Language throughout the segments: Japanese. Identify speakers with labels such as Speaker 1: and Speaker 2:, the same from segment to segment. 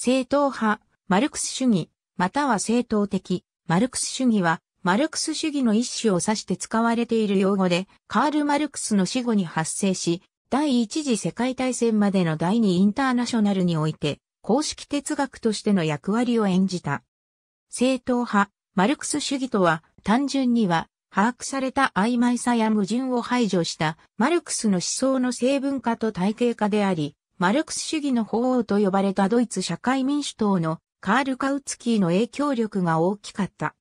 Speaker 1: 正統派、マルクス主義、または正統的、マルクス主義は、マルクス主義の一種を指して使われている用語で、カール・マルクスの死後に発生し、第一次世界大戦までの第二インターナショナルにおいて、公式哲学としての役割を演じた。正統派、マルクス主義とは、単純には、把握された曖昧さや矛盾を排除した、マルクスの思想の成分化と体系化であり、マルクス主義の法王と呼ばれたドイツ社会民主党のカール・カウツキーの影響力が大きかった。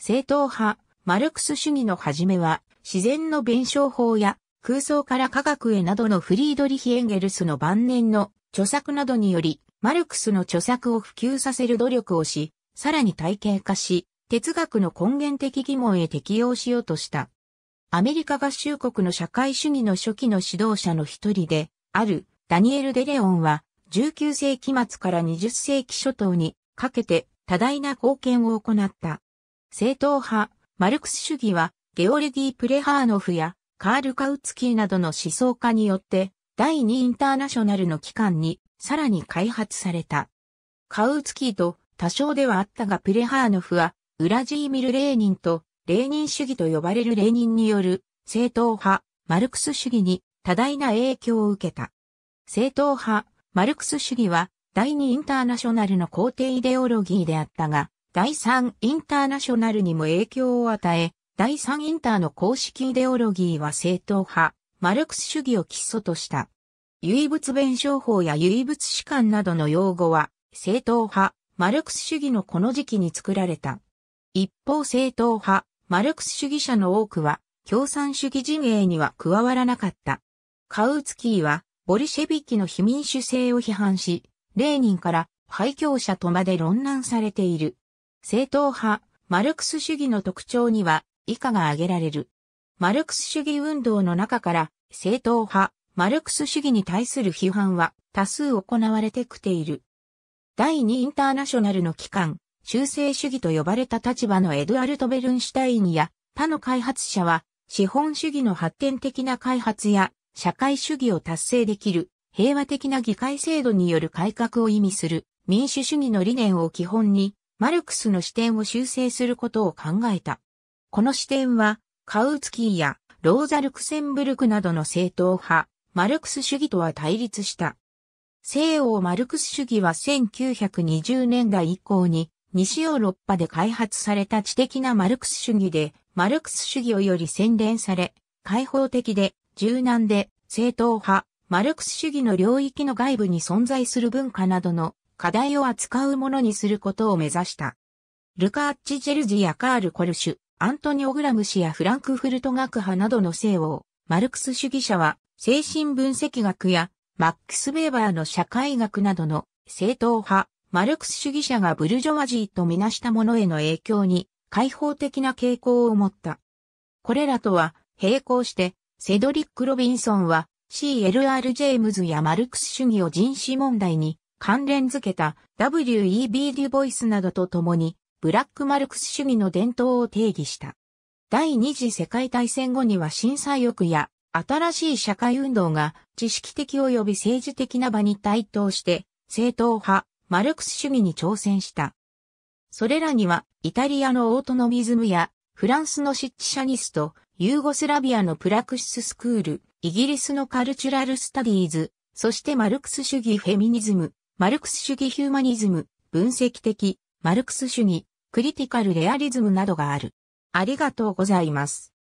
Speaker 1: 正統派、マルクス主義の始めは、自然の弁証法や空想から科学へなどのフリードリヒ・エンゲルスの晩年の著作などにより、マルクスの著作を普及させる努力をし、さらに体系化し、哲学の根源的疑問へ適用しようとした。アメリカ合衆国の社会主義の初期の指導者の一人で、あるダニエル・デレオンは19世紀末から20世紀初頭にかけて多大な貢献を行った。正統派、マルクス主義はゲオルディ・プレハーノフやカール・カウツキーなどの思想家によって第2インターナショナルの機関にさらに開発された。カウツキーと多少ではあったがプレハーノフはウラジーミル・レーニンとレーニン主義と呼ばれるレーニンによる正統派マルクス主義に多大な影響を受けた。正統派、マルクス主義は、第2インターナショナルの皇帝イデオロギーであったが、第3インターナショナルにも影響を与え、第3インターの公式イデオロギーは正統派、マルクス主義を基礎とした。唯物弁証法や唯物史観などの用語は、正統派、マルクス主義のこの時期に作られた。一方正統派、マルクス主義者の多くは、共産主義陣営には加わらなかった。カウツキーは、ボルシェビキの非民主性を批判し、レーニンから廃教者とまで論難されている。正当派、マルクス主義の特徴には以下が挙げられる。マルクス主義運動の中から正当派、マルクス主義に対する批判は多数行われてきている。第2インターナショナルの機関、修正主義と呼ばれた立場のエドアルト・ベルンシュタインや他の開発者は資本主義の発展的な開発や社会主義を達成できる平和的な議会制度による改革を意味する民主主義の理念を基本にマルクスの視点を修正することを考えた。この視点はカウツキーやローザ・ルクセンブルクなどの正統派、マルクス主義とは対立した。西欧マルクス主義は1920年代以降に西ヨーロッパで開発された知的なマルクス主義で、マルクス主義をより洗練され、開放的で柔軟で、正統派、マルクス主義の領域の外部に存在する文化などの課題を扱うものにすることを目指した。ルカ・アッチ・ジェルジやカール・コルシュ、アントニオ・グラム氏やフランクフルト学派などの西欧、マルクス主義者は、精神分析学や、マックス・ベーバーの社会学などの正統派、マルクス主義者がブルジョワジーとみなしたものへの影響に開放的な傾向を持った。これらとは並行してセドリック・ロビンソンは CLR ジェームズやマルクス主義を人種問題に関連づけた W.E.B. デュボイスなどと共にブラックマルクス主義の伝統を定義した。第二次世界大戦後には震災欲や新しい社会運動が知識的及び政治的な場に対等して正統派マルクス主義に挑戦した。それらにはイタリアのオートノミズムやフランスのシッチシャニスト、ユーゴスラビアのプラクシススクール、イギリスのカルチュラルスタディーズ、そしてマルクス主義フェミニズム、マルクス主義ヒューマニズム、分析的、マルクス主義、クリティカルレアリズムなどがある。ありがとうございます。